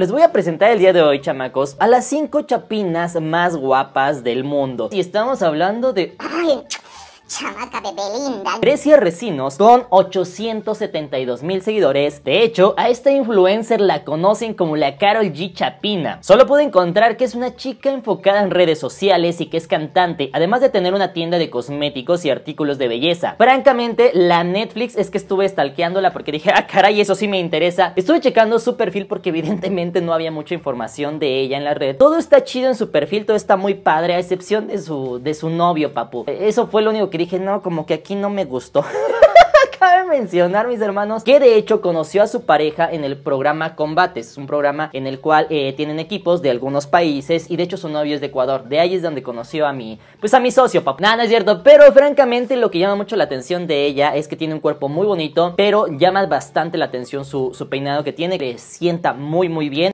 Les voy a presentar el día de hoy, chamacos, a las cinco chapinas más guapas del mundo. Y estamos hablando de... ¡Ay! chamaca de linda. Grecia Resinos con 872 mil seguidores. De hecho, a esta influencer la conocen como la Carol G. Chapina. Solo pude encontrar que es una chica enfocada en redes sociales y que es cantante, además de tener una tienda de cosméticos y artículos de belleza. Francamente, la Netflix es que estuve stalkeándola porque dije, ah, caray, eso sí me interesa. Estuve checando su perfil porque evidentemente no había mucha información de ella en la red. Todo está chido en su perfil, todo está muy padre, a excepción de su, de su novio, papu. Eso fue lo único que que dije, no, como que aquí no me gustó. cabe mencionar, mis hermanos, que de hecho conoció a su pareja en el programa Combates. un programa en el cual eh, tienen equipos de algunos países y de hecho su novio es de Ecuador. De ahí es donde conoció a mi, pues a mi socio, papá. Nada, no es cierto, pero francamente lo que llama mucho la atención de ella es que tiene un cuerpo muy bonito, pero llama bastante la atención su, su peinado que tiene, que sienta muy muy bien.